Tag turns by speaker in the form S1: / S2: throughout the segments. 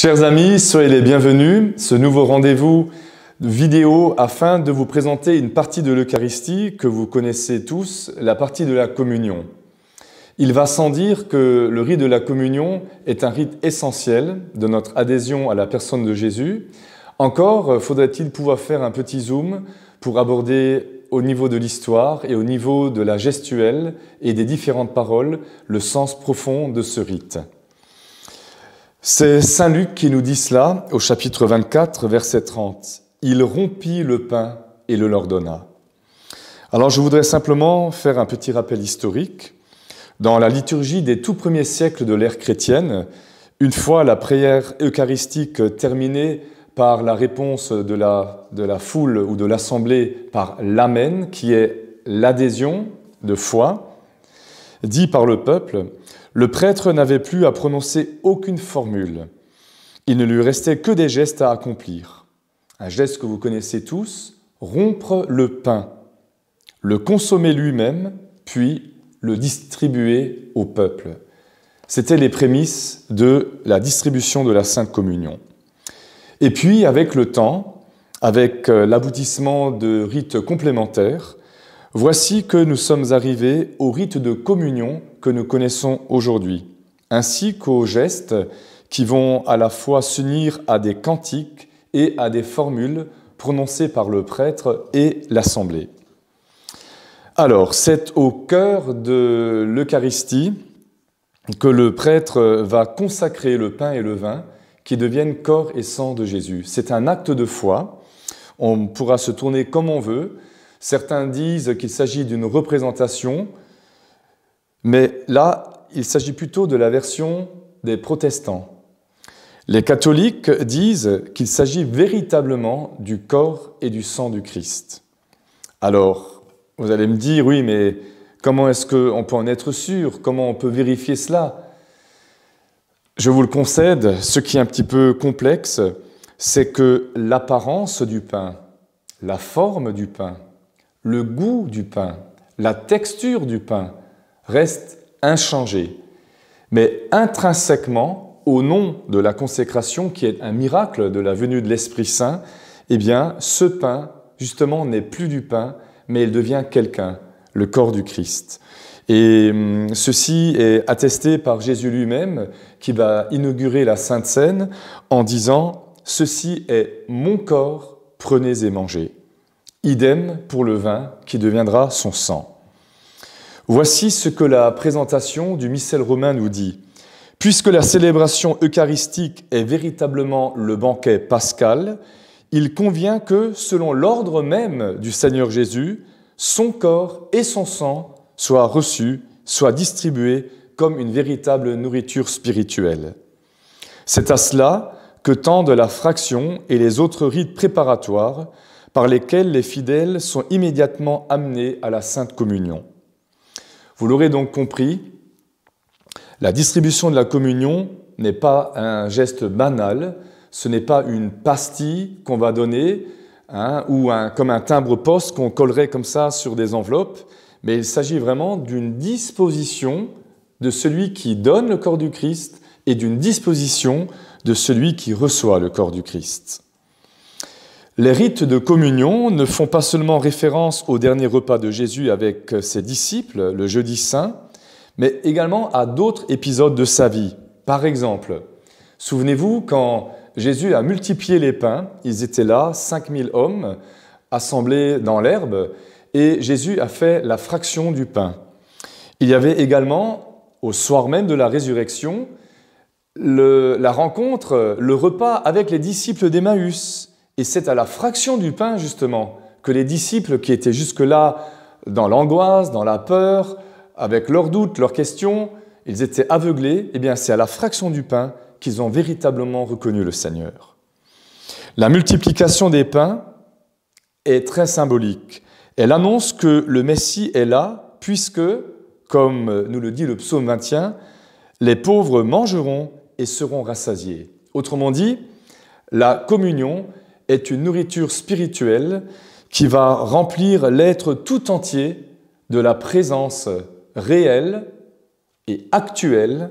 S1: Chers amis, soyez les bienvenus. Ce nouveau rendez-vous vidéo afin de vous présenter une partie de l'Eucharistie que vous connaissez tous, la partie de la communion. Il va sans dire que le rite de la communion est un rite essentiel de notre adhésion à la personne de Jésus. Encore faudrait-il pouvoir faire un petit zoom pour aborder au niveau de l'histoire et au niveau de la gestuelle et des différentes paroles le sens profond de ce rite. C'est Saint Luc qui nous dit cela au chapitre 24, verset 30. Il rompit le pain et le leur donna. Alors je voudrais simplement faire un petit rappel historique. Dans la liturgie des tout premiers siècles de l'ère chrétienne, une fois la prière eucharistique terminée par la réponse de la, de la foule ou de l'assemblée par l'Amen, qui est l'adhésion de foi, dit par le peuple, le prêtre n'avait plus à prononcer aucune formule. Il ne lui restait que des gestes à accomplir. Un geste que vous connaissez tous, rompre le pain, le consommer lui-même, puis le distribuer au peuple. C'était les prémices de la distribution de la Sainte Communion. Et puis, avec le temps, avec euh, l'aboutissement de rites complémentaires, Voici que nous sommes arrivés au rite de communion que nous connaissons aujourd'hui, ainsi qu'aux gestes qui vont à la fois s'unir à des cantiques et à des formules prononcées par le prêtre et l'assemblée. Alors, c'est au cœur de l'Eucharistie que le prêtre va consacrer le pain et le vin qui deviennent corps et sang de Jésus. C'est un acte de foi. On pourra se tourner comme on veut, Certains disent qu'il s'agit d'une représentation, mais là, il s'agit plutôt de la version des protestants. Les catholiques disent qu'il s'agit véritablement du corps et du sang du Christ. Alors, vous allez me dire, oui, mais comment est-ce qu'on peut en être sûr Comment on peut vérifier cela Je vous le concède, ce qui est un petit peu complexe, c'est que l'apparence du pain, la forme du pain, le goût du pain, la texture du pain reste inchangée, mais intrinsèquement, au nom de la consécration qui est un miracle de la venue de l'Esprit Saint, eh bien, ce pain, justement, n'est plus du pain, mais il devient quelqu'un, le corps du Christ. Et hum, ceci est attesté par Jésus lui-même qui va inaugurer la Sainte Seine en disant, Ceci est mon corps, prenez et mangez. Idem pour le vin qui deviendra son sang. Voici ce que la présentation du missel romain nous dit. Puisque la célébration eucharistique est véritablement le banquet pascal, il convient que, selon l'ordre même du Seigneur Jésus, son corps et son sang soient reçus, soient distribués comme une véritable nourriture spirituelle. C'est à cela que tendent la fraction et les autres rites préparatoires par lesquels les fidèles sont immédiatement amenés à la Sainte Communion. Vous l'aurez donc compris, la distribution de la communion n'est pas un geste banal, ce n'est pas une pastille qu'on va donner, hein, ou comme un timbre-poste qu'on collerait comme ça sur des enveloppes, mais il s'agit vraiment d'une disposition de celui qui donne le corps du Christ et d'une disposition de celui qui reçoit le corps du Christ. Les rites de communion ne font pas seulement référence au dernier repas de Jésus avec ses disciples, le jeudi saint, mais également à d'autres épisodes de sa vie. Par exemple, souvenez-vous quand Jésus a multiplié les pains, ils étaient là, 5000 hommes, assemblés dans l'herbe, et Jésus a fait la fraction du pain. Il y avait également, au soir même de la résurrection, la rencontre, le repas avec les disciples d'Emmaüs. Et c'est à la fraction du pain, justement, que les disciples qui étaient jusque-là dans l'angoisse, dans la peur, avec leurs doutes, leurs questions, ils étaient aveuglés, et eh bien c'est à la fraction du pain qu'ils ont véritablement reconnu le Seigneur. La multiplication des pains est très symbolique. Elle annonce que le Messie est là, puisque, comme nous le dit le psaume 21, les pauvres mangeront et seront rassasiés. Autrement dit, la communion est une nourriture spirituelle qui va remplir l'être tout entier de la présence réelle et actuelle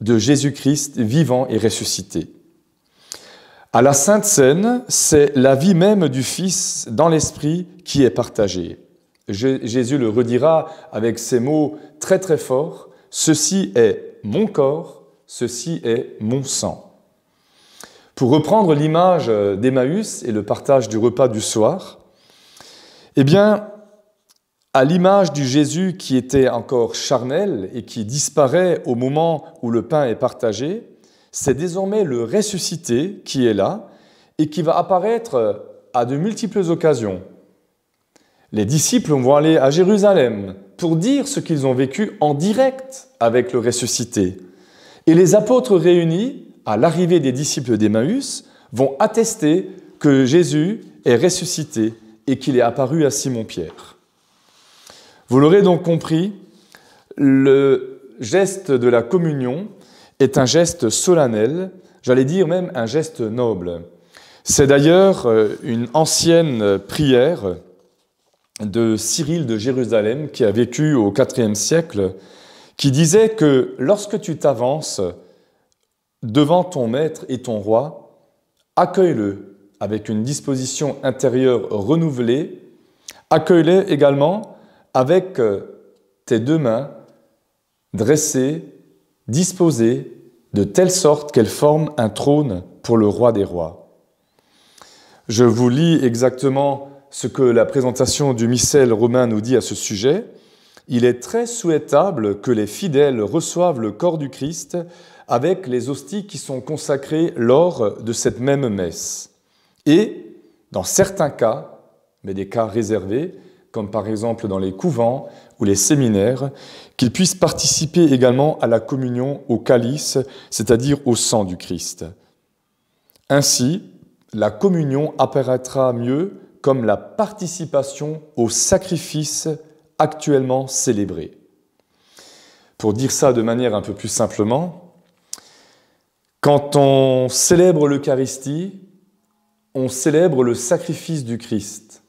S1: de Jésus-Christ vivant et ressuscité. À la Sainte Seine, c'est la vie même du Fils dans l'Esprit qui est partagée. Jésus le redira avec ces mots très très forts, Ceci est mon corps, ceci est mon sang. Pour reprendre l'image euh, d'Emmaüs et le partage du repas du soir, eh bien, à l'image du Jésus qui était encore charnel et qui disparaît au moment où le pain est partagé, c'est désormais le ressuscité qui est là et qui va apparaître euh, à de multiples occasions. Les disciples vont aller à Jérusalem pour dire ce qu'ils ont vécu en direct avec le ressuscité. Et les apôtres réunis à l'arrivée des disciples d'Emmaüs, vont attester que Jésus est ressuscité et qu'il est apparu à Simon-Pierre. Vous l'aurez donc compris, le geste de la communion est un geste solennel, j'allais dire même un geste noble. C'est d'ailleurs euh, une ancienne prière de Cyril de Jérusalem qui a vécu au IVe siècle, qui disait que lorsque tu t'avances devant ton maître et ton roi, accueille-le avec une disposition intérieure renouvelée, accueille-le également avec euh, tes deux mains dressées, disposées, de telle sorte qu'elles forment un trône pour le roi des rois. Je vous lis exactement ce que la présentation du missel romain nous dit à ce sujet. Il est très souhaitable que les fidèles reçoivent le corps du Christ avec les hosties qui sont consacrées lors de cette même messe. Et, dans certains cas, mais des cas réservés, comme par exemple dans les couvents ou les séminaires, qu'ils puissent participer également à la communion au calice, c'est-à-dire au sang du Christ. Ainsi, la communion apparaîtra mieux comme la participation au sacrifice actuellement célébré. Pour dire ça de manière un peu plus simplement, quand on célèbre l'Eucharistie, on célèbre le sacrifice du Christ.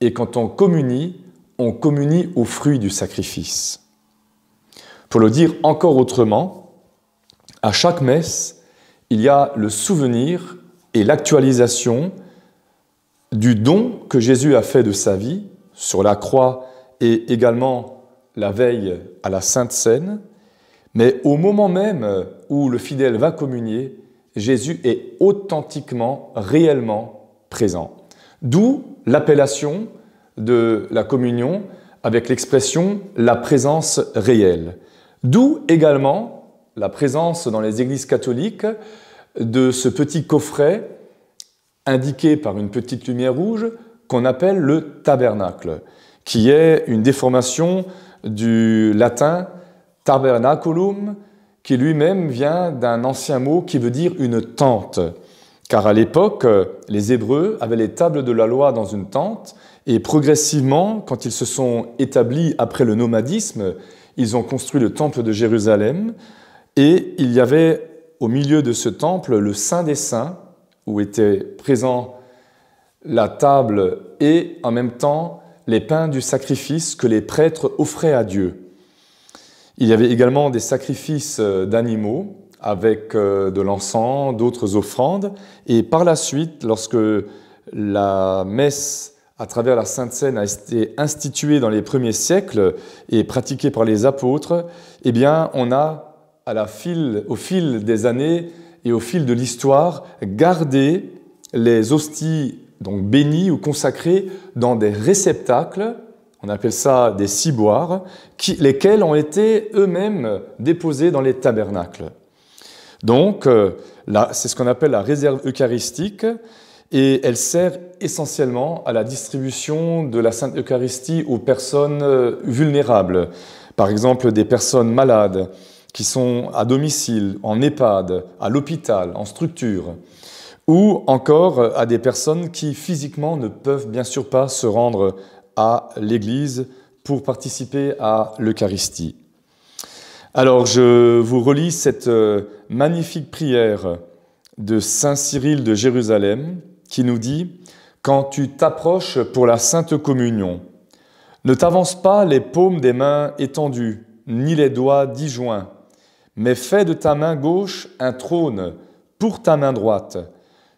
S1: Et quand on communie, on communie au fruit du sacrifice. Pour le dire encore autrement, à chaque messe, il y a le souvenir et l'actualisation du don que Jésus a fait de sa vie sur la croix et également la veille à la Sainte Seine, mais au moment même où le fidèle va communier, Jésus est authentiquement, réellement présent. D'où l'appellation de la communion avec l'expression la présence réelle. D'où également la présence dans les églises catholiques de ce petit coffret indiqué par une petite lumière rouge qu'on appelle le tabernacle, qui est une déformation du latin tabernaculum, qui lui-même vient d'un ancien mot qui veut dire une tente. Car à l'époque, les Hébreux avaient les tables de la loi dans une tente, et progressivement, quand ils se sont établis après le nomadisme, ils ont construit le temple de Jérusalem, et il y avait au milieu de ce temple le Saint des Saints, où était présent la table et en même temps les pains du sacrifice que les prêtres offraient à Dieu. Il y avait également des sacrifices euh, d'animaux avec euh, de l'encens, d'autres offrandes. Et par la suite, lorsque la messe à travers la Sainte Seine a été instituée dans les premiers siècles et pratiquée par les apôtres, eh bien, on a, au fil des années et au fil de l'histoire, gardé les hosties donc bénies ou consacrées dans des réceptacles on appelle ça des ciboires, qui, lesquels ont été eux-mêmes déposés dans les tabernacles. Donc, euh, c'est ce qu'on appelle la réserve eucharistique, et elle sert essentiellement à la distribution de la Sainte Eucharistie aux personnes euh, vulnérables, par exemple des personnes malades qui sont à domicile, en EHPAD, à l'hôpital, en structure, ou encore euh, à des personnes qui physiquement ne peuvent bien sûr pas se rendre à l'Église pour participer à l'Eucharistie. Alors je vous relis cette euh, magnifique prière de Saint Cyril de Jérusalem qui nous dit ⁇ Quand tu t'approches pour la Sainte Communion, ne t'avance pas les paumes des mains étendues, ni les doigts disjoints, mais fais de ta main gauche un trône pour ta main droite,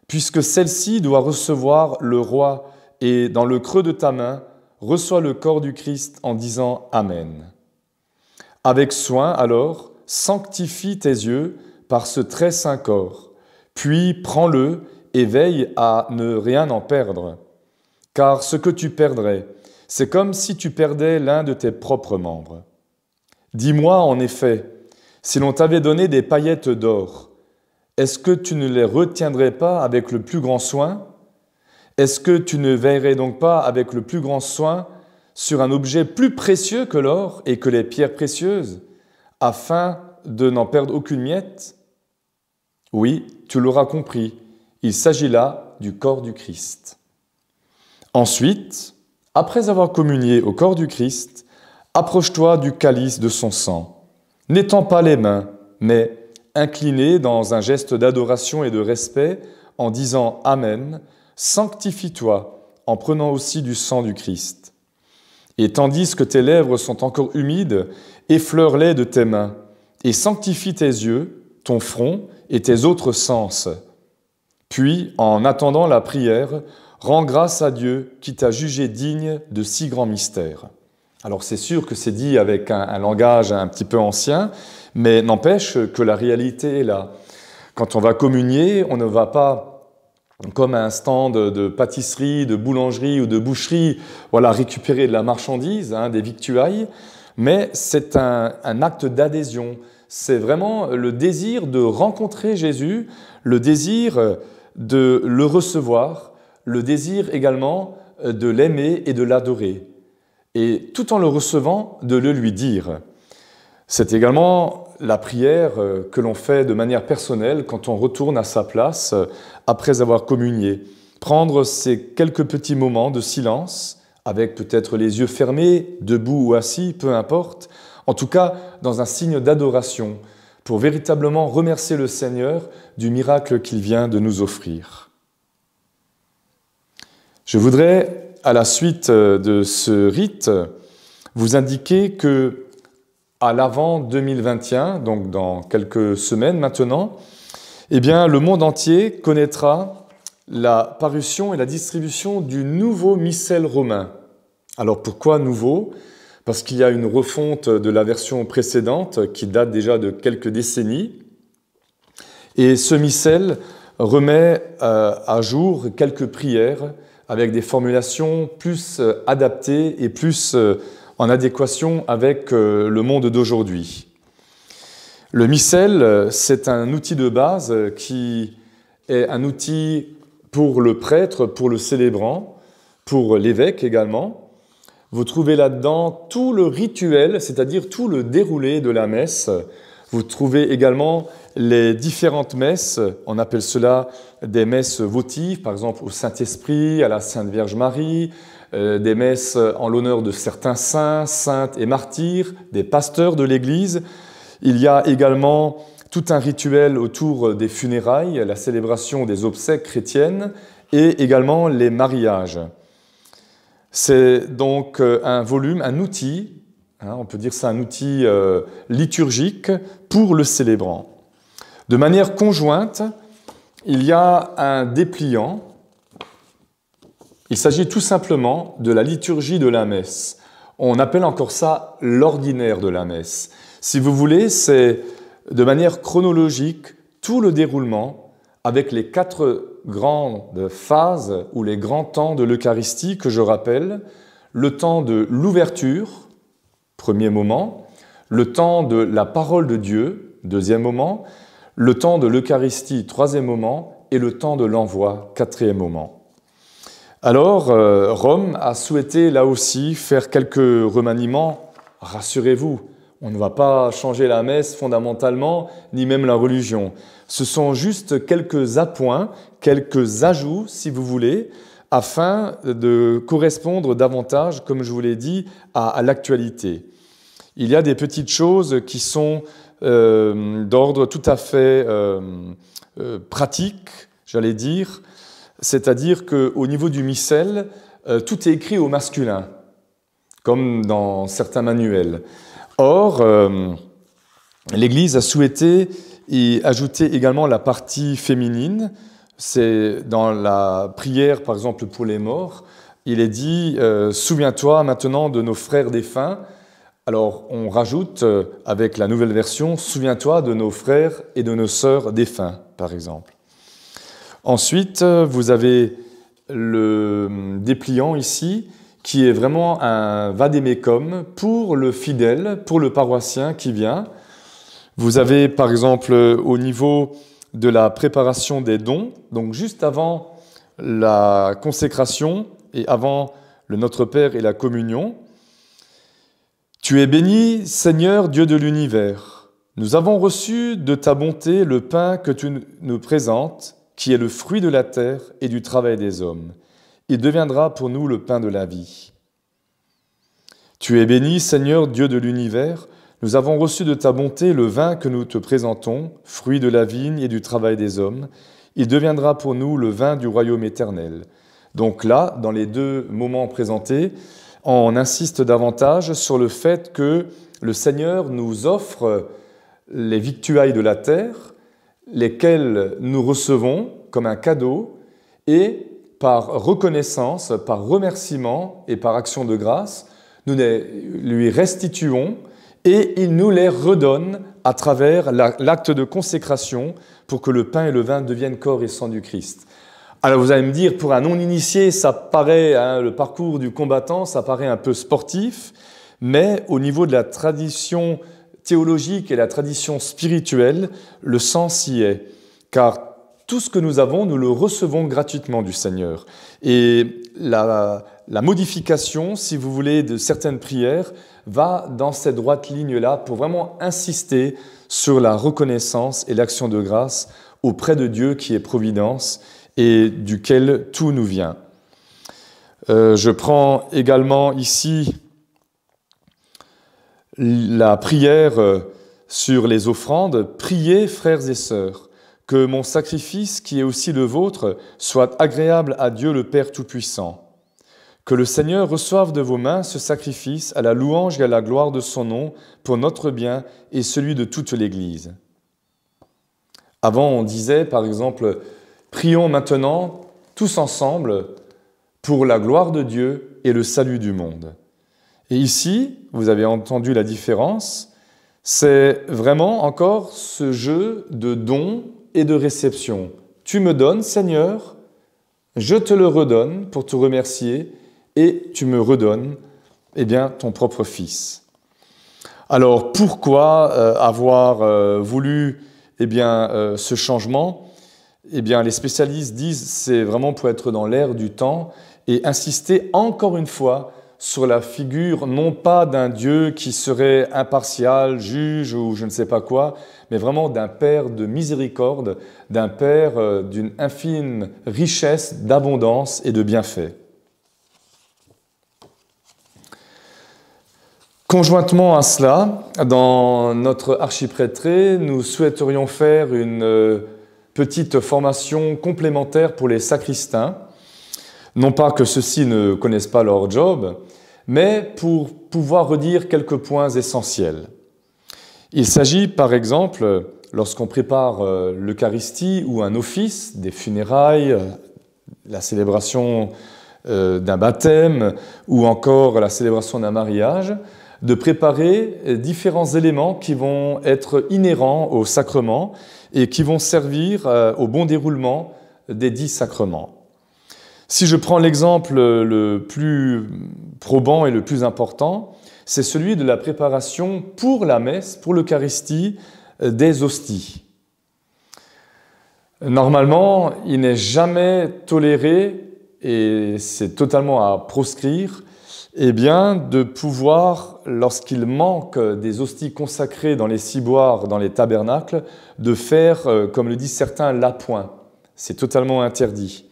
S1: puisque celle-ci doit recevoir le roi, et dans le creux de ta main, reçois le corps du Christ en disant Amen. Avec soin, alors, sanctifie tes yeux par ce très saint corps, puis prends-le et veille à ne rien en perdre. Car ce que tu perdrais, c'est comme si tu perdais l'un de tes propres membres. Dis-moi en effet, si l'on t'avait donné des paillettes d'or, est-ce que tu ne les retiendrais pas avec le plus grand soin est-ce que tu ne veillerais donc pas avec le plus grand soin sur un objet plus précieux que l'or et que les pierres précieuses, afin de n'en perdre aucune miette Oui, tu l'auras compris, il s'agit là du corps du Christ. Ensuite, après avoir communié au corps du Christ, approche-toi du calice de son sang, n'étends pas les mains, mais incliné dans un geste d'adoration et de respect en disant Amen, Sanctifie-toi en prenant aussi du sang du Christ. Et tandis que tes lèvres sont encore humides, effleure-les de tes mains, et sanctifie tes yeux, ton front et tes autres sens. Puis, en attendant la prière, rends grâce à Dieu qui t'a jugé digne de si grands mystères. Alors c'est sûr que c'est dit avec un, un, langage un petit peu ancien, mais n'empêche que la réalité est là. Quand on va communier, on ne va pas comme un stand de pâtisserie, de boulangerie ou de boucherie, voilà, récupérer de la marchandise, hein, des victuailles, mais c'est un, un, acte d'adhésion. C'est vraiment le désir de rencontrer Jésus, le désir de le recevoir, le désir également de l'aimer et de l'adorer, et tout en le recevant, de le lui dire. C'est également la prière euh, que l'on fait de manière personnelle quand on retourne à sa place euh, après avoir communié. Prendre ces quelques petits moments de silence, avec peut-être les yeux fermés, debout ou assis, peu importe, en tout cas dans un signe d'adoration, pour véritablement remercier le Seigneur du miracle qu'il vient de nous offrir. Je voudrais, à la suite euh, de ce rite, vous indiquer que à l'avant 2021, donc dans quelques semaines maintenant, eh bien, le monde entier connaîtra la parution et la distribution du nouveau missel romain. Alors pourquoi nouveau Parce qu'il y a une refonte de la version précédente qui date déjà de quelques décennies. Et ce missel remet euh, à jour quelques prières avec des formulations plus euh, adaptées et plus euh, en adéquation avec euh, le monde d'aujourd'hui. Le missel, euh, c'est un outil de base euh, qui est un outil pour le prêtre, pour le célébrant, pour l'évêque également. Vous trouvez là-dedans tout le rituel, c'est-à-dire tout le déroulé de la messe. Vous trouvez également les différentes messes, on appelle cela des messes votives, par exemple au Saint-Esprit, à la Sainte Vierge Marie, euh, des messes en l'honneur de certains saints, saintes et martyrs, des pasteurs de l'Église. Il y a également tout un rituel autour des funérailles, la célébration des obsèques chrétiennes et également les mariages. C'est donc euh, un volume, un outil, hein, on peut dire c'est un outil euh, liturgique pour le célébrant. De manière conjointe, il y a un dépliant il s'agit tout simplement de la liturgie de la messe. On appelle encore ça l'ordinaire de la messe. Si vous voulez, c'est de manière chronologique tout le déroulement avec les quatre grandes phases ou les grands temps de l'Eucharistie que je rappelle, le temps de l'ouverture, premier moment, le temps de la parole de Dieu, deuxième moment, le temps de l'Eucharistie, troisième moment, et le temps de l'envoi, quatrième moment. Alors, euh, Rome a souhaité là aussi faire quelques remaniements. Rassurez-vous, on ne va pas changer la messe fondamentalement, ni même la religion. Ce sont juste quelques appoints, quelques ajouts, si vous voulez, afin de correspondre davantage, comme je vous l'ai dit, à, l'actualité. Il y a des petites choses qui sont euh, d'ordre tout à fait euh, pratique, j'allais dire, c'est-à-dire qu'au niveau du missel, euh, tout est écrit au masculin, comme dans certains manuels. Or, euh, l'Église a souhaité y ajouter également la partie féminine. C'est dans la prière, par exemple, pour les morts, il est dit euh, Souviens-toi maintenant de nos frères défunts. Alors, on rajoute avec la nouvelle version Souviens-toi de nos frères et de nos sœurs défunts, par exemple. Ensuite, euh, vous avez le dépliant ici qui est vraiment un vademecum pour le fidèle, pour le paroissien qui vient. Vous avez par exemple au niveau de la préparation des dons, donc juste avant la consécration et avant le Notre Père et la communion, Tu es béni, Seigneur Dieu de l'univers. Nous avons reçu de ta bonté le pain que tu nous présentes qui est le fruit de la terre et du travail des hommes. Il deviendra pour nous le pain de la vie. Tu es béni, Seigneur Dieu de l'univers, nous avons reçu de ta bonté le vin que nous te présentons, fruit de la vigne et du travail des hommes. Il deviendra pour nous le vin du royaume éternel. Donc là, dans les deux moments présentés, on insiste davantage sur le fait que le Seigneur nous offre les victuailles de la terre, lesquels nous recevons comme un cadeau et par reconnaissance, par remerciement et par action de grâce, nous les lui restituons et il nous les redonne à travers l'acte de consécration pour que le pain et le vin deviennent corps et sang du Christ. Alors vous allez me dire, pour un non-initié, ça paraît, hein, le parcours du combattant, ça paraît un peu sportif, mais au niveau de la tradition théologique et la tradition spirituelle, le sens y est, car tout ce que nous avons, nous le recevons gratuitement du Seigneur. Et la, modification, si vous voulez, de certaines prières va dans cette droite ligne-là pour vraiment insister sur la reconnaissance et l'action de grâce auprès de Dieu qui est providence et duquel tout nous vient. Euh, je prends également ici la prière euh, sur les offrandes, priez frères et sœurs, que mon sacrifice, qui est aussi le vôtre, soit agréable à Dieu le Père Tout-Puissant. Que le Seigneur reçoive de vos mains ce sacrifice à la louange et à la gloire de son nom pour notre bien et celui de toute l'Église. Avant, on disait par exemple, prions maintenant tous ensemble pour la gloire de Dieu et le salut du monde. Et ici, vous avez entendu la différence, c'est vraiment encore ce jeu de don et de réception. Tu me donnes, Seigneur, je te le redonne pour te remercier, et tu me redonnes, eh bien, ton propre Fils. Alors pourquoi euh, avoir euh, voulu eh bien, euh, ce changement eh bien, Les spécialistes disent c'est vraiment pour être dans l'air du temps et insister encore une fois sur la figure non pas d'un Dieu qui serait impartial, juge ou je ne sais pas quoi, mais vraiment d'un Père de miséricorde, d'un Père euh, d'une infime richesse d'abondance et de bienfaits. Conjointement à cela, dans notre archiprêtré, nous souhaiterions faire une euh, petite formation complémentaire pour les sacristains non pas que ceux-ci ne connaissent pas leur job, mais pour pouvoir redire quelques points essentiels. Il s'agit par exemple, lorsqu'on prépare euh, l'Eucharistie ou un office, des funérailles, euh, la célébration euh, d'un baptême ou encore la célébration d'un mariage, de préparer différents éléments qui vont être inhérents au sacrement et qui vont servir au bon déroulement des dix sacrements. Si je prends l'exemple euh, le plus probant et le plus important, c'est celui de la préparation pour la messe, pour l'Eucharistie, euh, des hosties. Normalement, il n'est jamais toléré, et c'est totalement à proscrire, eh bien, de pouvoir, lorsqu'il manque des hosties consacrées dans les ciboires, dans les tabernacles, de faire, euh, comme le disent certains, l'appoint. C'est totalement interdit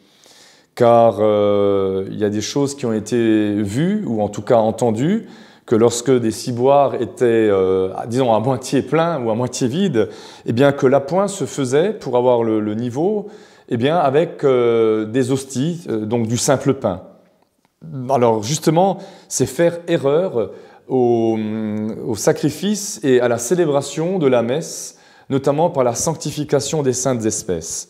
S1: car euh, il y a des choses qui ont été vues, ou en tout cas entendues, que lorsque des ciboires étaient, euh, disons, à moitié plein ou à moitié vides, eh bien que l'appoint se faisait pour avoir le, niveau, eh bien avec euh, des hosties, donc du simple pain. Alors justement, c'est faire erreur mm, au, sacrifice et à la célébration de la messe, notamment par la sanctification des saintes espèces.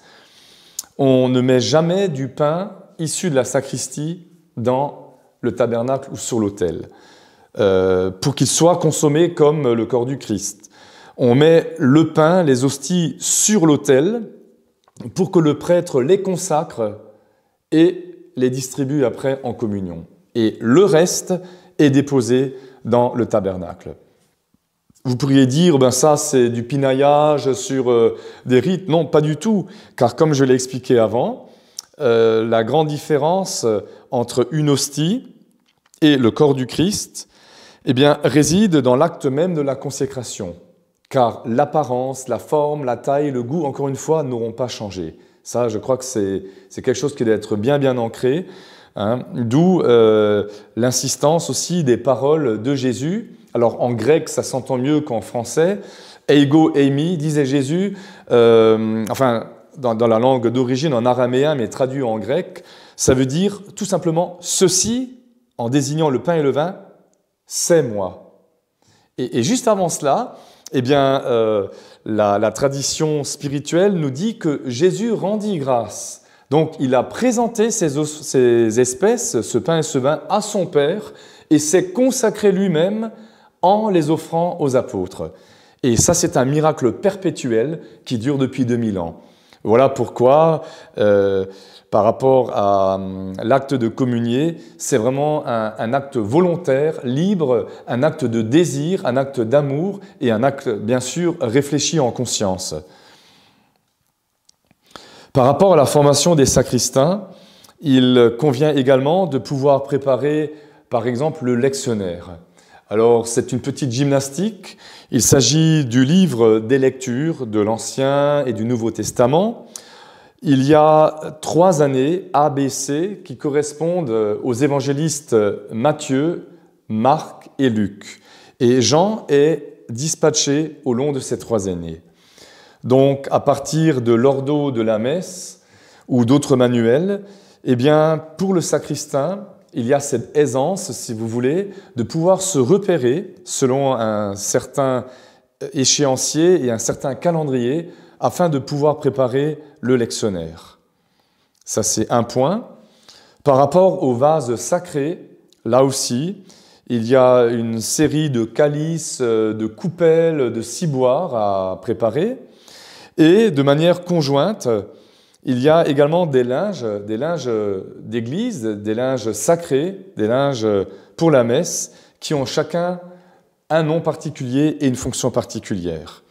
S1: On ne met jamais du pain issu de la sacristie dans le tabernacle ou sur l'autel, euh, pour qu'il soit consommé comme le corps du Christ. On met le pain, les hosties sur l'autel, pour que le prêtre les consacre et les distribue après en communion. Et le reste est déposé dans le tabernacle. Vous pourriez dire, ben ça c'est du pinaillage sur euh, des rites. Non, pas du tout, car comme je l'ai expliqué avant, euh, la grande différence euh, entre une hostie et le corps du Christ eh bien, réside dans l'acte même de la consécration, car l'apparence, la forme, la taille, le goût, encore une fois, n'auront pas changé. Ça, je crois que c'est quelque chose qui doit être bien bien ancré. Hein. D'où euh, l'insistance aussi des paroles de Jésus. Alors en grec, ça s'entend mieux qu'en français. Ego eimi, disait Jésus, euh, enfin dans, la langue d'origine en araméen mais traduit en grec, ça veut dire tout simplement ceci, en désignant le pain et le vin, c'est moi. Et, juste avant cela, eh bien, euh, la tradition spirituelle nous dit que Jésus rendit grâce donc il a présenté ces espèces, ce pain et ce vin, à son Père et s'est consacré lui-même en les offrant aux apôtres. Et ça, c'est un miracle perpétuel qui dure depuis 2000 ans. Voilà pourquoi, euh, par rapport à hum, l'acte de communier, c'est vraiment un, acte volontaire, libre, un acte de désir, un acte d'amour et un acte, bien sûr, réfléchi en conscience. Par rapport à la formation des sacristains, il convient également de pouvoir préparer, par exemple, le lectionnaire. Alors, c'est une petite gymnastique. Il s'agit du livre des lectures de l'Ancien et du Nouveau Testament. Il y a trois années ABC qui correspondent aux évangélistes Matthieu, Marc et Luc. Et Jean est dispatché au long de ces trois années. Donc, à partir de l'ordo de la messe ou d'autres manuels, eh bien, pour le sacristain, il y a cette aisance, si vous voulez, de pouvoir se repérer selon un certain euh, échéancier et un certain calendrier afin de pouvoir préparer le lectionnaire. Ça, c'est un point. Par rapport aux vases sacrés, là aussi, il y a une série de calices, euh, de coupelles, de ciboires à préparer. Et de manière conjointe, il y a également des linges, des linges d'église, des linges sacrés, des linges pour la messe, qui ont chacun un nom particulier et une fonction particulière.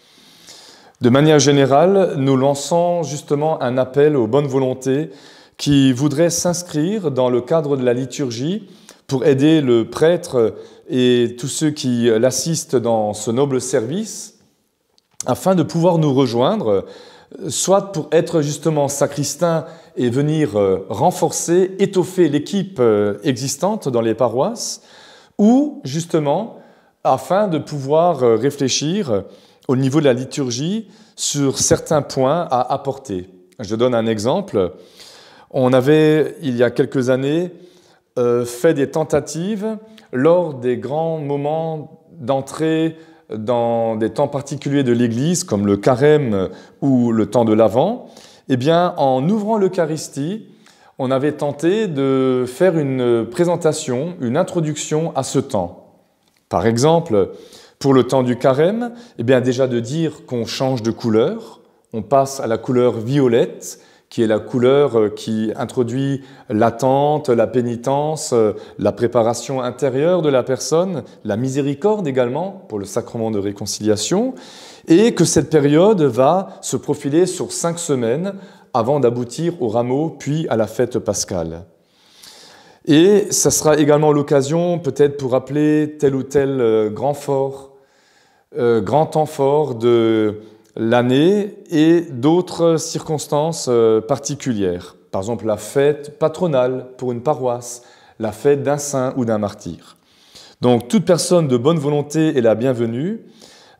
S1: De manière générale, nous lançons justement un appel aux bonnes volontés qui voudraient s'inscrire dans le cadre de la liturgie pour aider le prêtre et tous ceux qui l'assistent dans ce noble service afin de pouvoir nous rejoindre, soit pour être justement sacristain et venir euh, renforcer, étoffer l'équipe euh, existante dans les paroisses, ou justement afin de pouvoir euh, réfléchir au niveau de la liturgie sur certains points à apporter. Je donne un exemple. On avait, il y a quelques années, fait des tentatives lors des grands moments d'entrée dans des temps particuliers de l'Église, comme le carême ou le temps de l'Avent, eh bien, en ouvrant l'Eucharistie, on avait tenté de faire une présentation, une introduction à ce temps. Par exemple, pour le temps du carême, eh bien, déjà de dire qu'on change de couleur, on passe à la couleur violette, qui est la couleur euh, qui introduit l'attente, la pénitence, euh, la préparation intérieure de la personne, la miséricorde également pour le sacrement de réconciliation, et que cette période va se profiler sur cinq semaines avant d'aboutir au rameau puis à la fête pascale. Et ça sera également l'occasion peut-être pour rappeler tel ou tel euh, grand fort, grand temps fort de, l'année et d'autres circonstances euh, particulières. Par exemple, la fête patronale pour une paroisse, la fête d'un saint ou d'un martyr. Donc toute personne de bonne volonté est la bienvenue.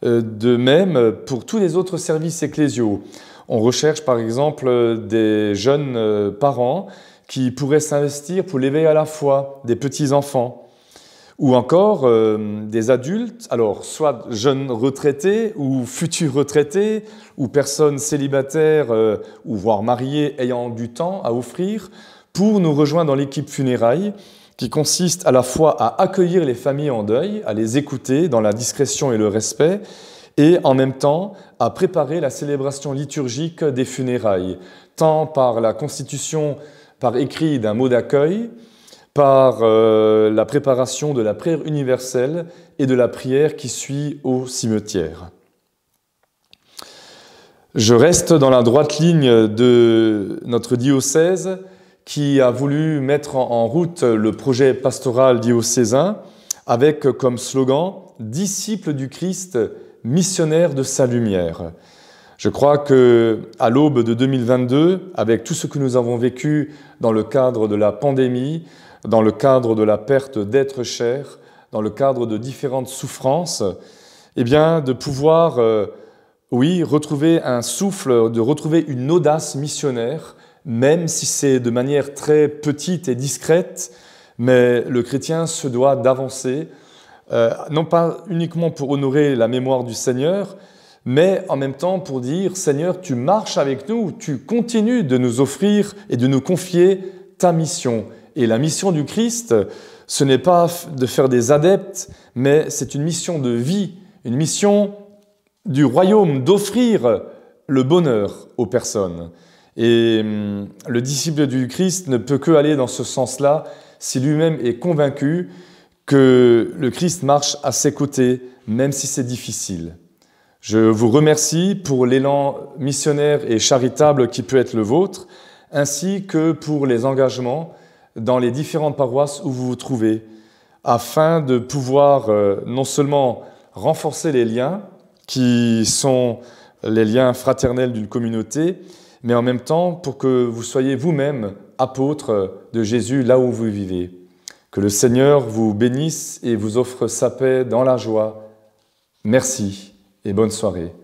S1: Euh, de même, pour tous les autres services ecclésiaux, on recherche par exemple des jeunes euh, parents qui pourraient s'investir pour l'éveil à la foi des petits-enfants ou encore euh, des adultes, alors soit jeunes retraités ou futurs retraités, ou personnes célibataires euh, ou voire mariées ayant du temps à offrir, pour nous rejoindre dans l'équipe funérailles, qui consiste à la fois à accueillir les familles en deuil, à les écouter dans la discrétion et le respect, et en même temps à préparer la célébration liturgique des funérailles, tant par la constitution par écrit d'un mot d'accueil, par euh, la préparation de la prière universelle et de la prière qui suit au cimetière. Je reste dans la droite ligne de notre diocèse qui a voulu mettre en route le projet pastoral diocésain avec comme slogan Disciple du Christ, missionnaire de sa lumière. Je crois que à l'aube de 2022, avec tout ce que nous avons vécu dans le cadre de la pandémie, dans le cadre de la perte d'être cher, dans le cadre de différentes souffrances, eh bien, de pouvoir, euh, oui, retrouver un souffle, de retrouver une audace missionnaire, même si c'est de manière très petite et discrète, mais le chrétien se doit d'avancer, euh, non pas uniquement pour honorer la mémoire du Seigneur, mais en même temps pour dire, Seigneur, tu marches avec nous, tu continues de nous offrir et de nous confier ta mission et la mission du Christ, ce n'est pas de faire des adeptes, mais c'est une mission de vie, une mission du royaume, d'offrir le bonheur aux personnes. Et hum, le disciple du Christ ne peut que aller dans ce sens-là si lui-même est convaincu que le Christ marche à ses côtés, même si c'est difficile. Je vous remercie pour l'élan missionnaire et charitable qui peut être le vôtre, ainsi que pour les engagements dans les différentes paroisses où vous vous trouvez, afin de pouvoir euh, non seulement renforcer les liens qui sont les liens fraternels d'une communauté, mais en même temps pour que vous soyez vous-même apôtre de Jésus là où vous vivez. Que le Seigneur vous bénisse et vous offre sa paix dans la joie. Merci et bonne soirée.